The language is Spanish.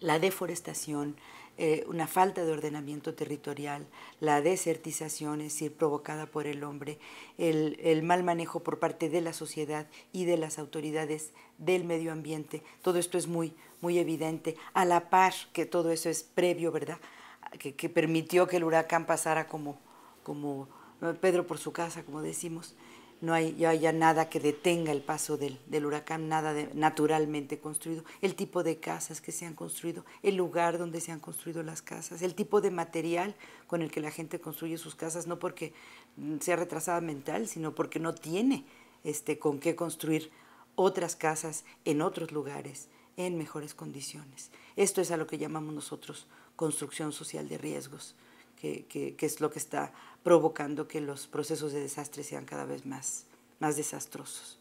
la deforestación, eh, una falta de ordenamiento territorial, la desertización, es decir, provocada por el hombre, el, mal manejo por parte de la sociedad y de las autoridades del medio ambiente. Todo esto es muy, muy evidente, a la par que todo eso es previo, ¿verdad? Que, permitió que el huracán pasara como, como eh, Pedro por su casa, como decimos no hay ya haya nada que detenga el paso del, huracán, nada naturalmente construido, el tipo de casas que se han construido, el lugar donde se han construido las casas, el tipo de material con el que la gente construye sus casas, no porque mm, sea retrasada mental, sino porque no tiene este, con qué construir otras casas en otros lugares, en mejores condiciones. Esto es a lo que llamamos nosotros construcción social de riesgos que, es lo que está provocando que los procesos de desastre sean cada vez más, más desastrosos.